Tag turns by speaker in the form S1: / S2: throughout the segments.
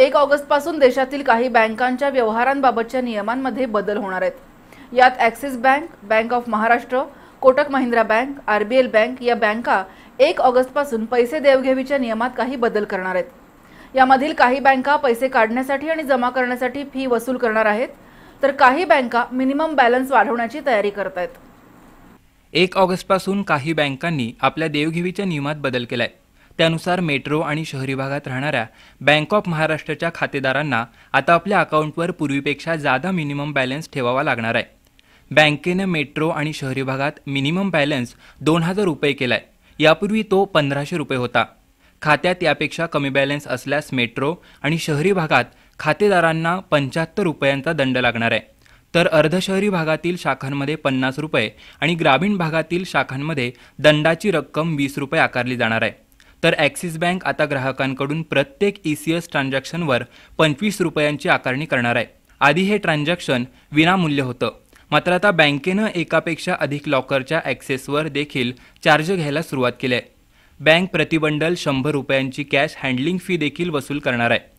S1: एक पासून देशातील काही बँकांच्या व्यवहारांबाबतच्या नियमांमध्ये बदल होणार आहेत यात Axis bank bank of Maharashtra Kotak Mahindra bank RBL bank या बँका एक ऑगस्टपासून पैसे देवघेवीच्या नियमात काही बदल करणार आहेत यामधील काही बँका पैसे काढण्यासाठी आणि जमा करण्यासाठी फी वसूल करणार आहेत तर काही बँका मिनिमम बॅलन्स वाढवण्याची तयारी करत आहेत
S2: एक ऑगस्टपासून काही बँकांनी आपल्या देवघेवीच्या नियमात बदल केलाय त्यानुसार मेट्रो आणि शहरी भागात राहणाऱ्या बँक ऑफ महाराष्ट्राच्या खातेदारांना आता आपल्या अकाउंटवर पूर्वीपेक्षा जादा मिनिमम बॅलन्स ठेवावा लागणार आहे बँकेनं मेट्रो आणि शहरी भागात मिनिमम बॅलन्स दोन हजार रुपये केलाय यापूर्वी तो पंधराशे रुपये होता खात्यात यापेक्षा कमी बॅलन्स असल्यास मेट्रो आणि शहरी भागात खातेदारांना पंच्याहत्तर रुपयांचा दंड लागणार आहे तर अर्धशहरी भागातील शाखांमध्ये पन्नास रुपये आणि ग्रामीण भागातील शाखांमध्ये दंडाची रक्कम वीस रुपये आकारली जाणार आहे तर ॲक्सिस बँक आता ग्राहकांकडून प्रत्येक ई सी एस ट्रान्झॅक्शनवर पंचवीस रुपयांची आकारणी करणार आहे आधी हे ट्रान्झॅक्शन विनामूल्य होतं मात्र आता बँकेनं एकापेक्षा अधिक लॉकरच्या ॲक्सेसवर देखील चार्ज घ्यायला सुरुवात केली आहे बँक प्रतिबंडल शंभर रुपयांची कॅश हँडलिंग फी देखील वसूल करणार आहे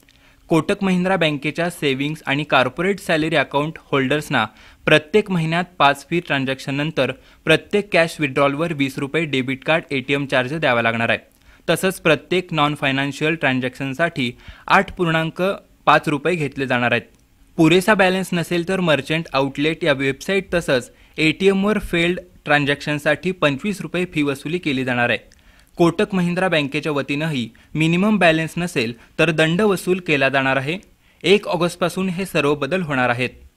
S2: कोटक महिंद्रा बँकेच्या सेव्हिंग्स आणि कॉर्पोरेट सॅलरी अकाउंट होल्डर्सना प्रत्येक महिन्यात पाच फी ट्रान्झॅक्शननंतर प्रत्येक कॅश विड्रॉलवर वीस रुपये डेबिट कार्ड एटीएम चार्ज द्यावा लागणार आहे तसंच प्रत्येक नॉन फायनान्शियल ट्रान्झॅक्शनसाठी आठ पूर्णांक पाच रुपये घेतले जाणार आहेत पुरेसा बॅलन्स नसेल तर मर्चंट आउटलेट या वेबसाईट तसंच ए टी एमवर फेल्ड ट्रान्झॅक्शनसाठी पंचवीस रुपये फी वसुली केली जाणार आहे कोटक महिंद्रा बँकेच्या वतीनंही मिनिमम बॅलन्स नसेल तर दंड
S1: वसूल केला जाणार आहे एक ऑगस्टपासून हे सर्व बदल होणार आहेत